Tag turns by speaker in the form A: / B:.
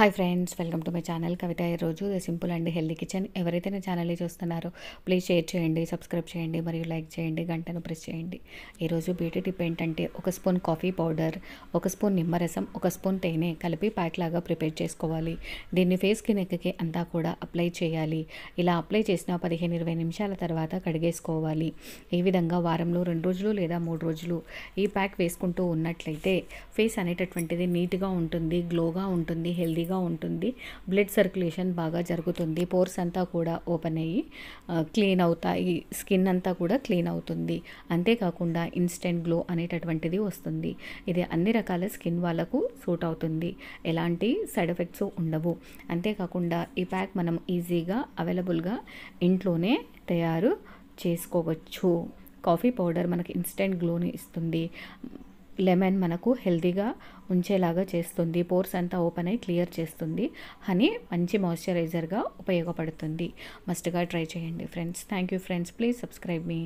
A: hi friends welcome to my channel Kavitha రోజు simple and healthy kitchen ఎవరైతే నా ఛానల్ని చూస్తున్నారో ప్లీజ్ షేర్ చేయండి సబ్స్క్రైబ్ చేయండి మరియు లైక్ చేయండి గంటను ప్రెస్ చేయండి ఈరోజు బ్యూటీ టిప్ ఏంటంటే ఒక స్పూన్ కాఫీ పౌడర్ ఒక స్పూన్ నిమ్మరసం ఒక స్పూన్ తేనె కలిపి ప్యాక్ లాగా ప్రిపేర్ చేసుకోవాలి దీన్ని ఫేస్కి నెక్కి అంతా కూడా అప్లై చేయాలి ఇలా అప్లై చేసిన పదిహేను ఇరవై నిమిషాల తర్వాత కడిగేసుకోవాలి ఈ విధంగా వారంలో రెండు రోజులు లేదా మూడు రోజులు ఈ ప్యాక్ వేసుకుంటూ ఉన్నట్లయితే ఫేస్ అనేటటువంటిది నీట్గా ఉంటుంది గ్లోగా ఉంటుంది హెల్దీగా ఫ్రీగా ఉంటుంది బ్లడ్ సర్క్యులేషన్ బాగా జరుగుతుంది పోర్స్ అంతా కూడా ఓపెన్ అయ్యి క్లీన్ అవుతాయి స్కిన్ అంతా కూడా క్లీన్ అవుతుంది అంతేకాకుండా ఇన్స్టెంట్ గ్లో అనేటటువంటిది వస్తుంది ఇది అన్ని రకాల స్కిన్ వాళ్ళకు సూట్ అవుతుంది ఎలాంటి సైడ్ ఎఫెక్ట్స్ ఉండవు అంతేకాకుండా ఈ ప్యాక్ మనం ఈజీగా అవైలబుల్గా ఇంట్లోనే తయారు చేసుకోవచ్చు కాఫీ పౌడర్ మనకి ఇన్స్టెంట్ గ్లోని ఇస్తుంది లెమన్ మనకు హెల్తీగా ఉంచేలాగా చేస్తుంది పోర్స్ అంతా ఓపెన్ అయి క్లియర్ చేస్తుంది హనీ మంచి మాయిశ్చరైజర్గా ఉపయోగపడుతుంది మస్ట్గా ట్రై చేయండి friends thank you friends please subscribe me